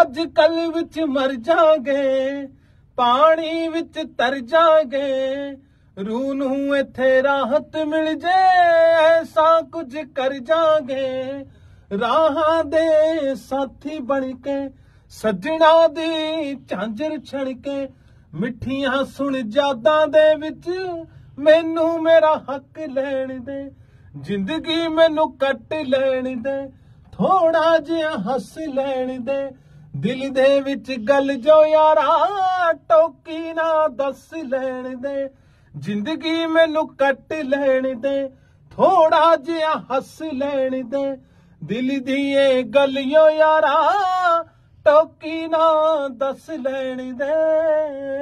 ਅੱਜ ਕੱਲ ਵਿੱਚ ਮਰ ਜਾਗੇ ਪਾਣੀ ਵਿੱਚ ਤਰ ਜਾਗੇ ਰੂਹ ਨੂੰ ਇੱਥੇ ਰਾਹਤ ਮਿਲ ਜੇ ਐਸਾ ਕੁਝ ਕਰ ਜਾਗੇ ਰਾਹਾਂ ਦੇ ਸਾਥੀ ਬਣ ਕੇ ਸੱਜਣਾ ਦੀ ਝਾਂਜਰ ਛਣ ਕੇ ਮਿੱਠੀਆਂ ਸੁਣ ਜਾਦਾਂ ਦੇ ਵਿੱਚ ਮੈਨੂੰ ਮੇਰਾ ਹੱਕ ਲੈਣ ਦੇ ਜ਼ਿੰਦਗੀ ਮੈਨੂੰ ਕੱਟ ਲੈਣ ਦੇ ਥੋੜਾ ਜਿਹਾ ਹੱਸ ਲੈਣ ਦੇ ਦਿਲ ਦੇ ਵਿੱਚ ਗੱਲ ਜੋ ਯਾਰਾ ਟੋਕੀ ਨਾ ਦੱਸ ਲੈਣ ਦੇ ਜ਼ਿੰਦਗੀ ਮੈਨੂੰ ਕੱਟ ਲੈਣ ਦੇ ਥੋੜਾ ਜਿਹਾ ਹੱਸ ਲੈਣ ਦੇ ਦਿਲ ਦੀ ਇਹ ਗੱਲ ਯਾਰਾ ਟੋਕੀ ਨਾ ਦੱਸ ਲੈਣ ਦੇ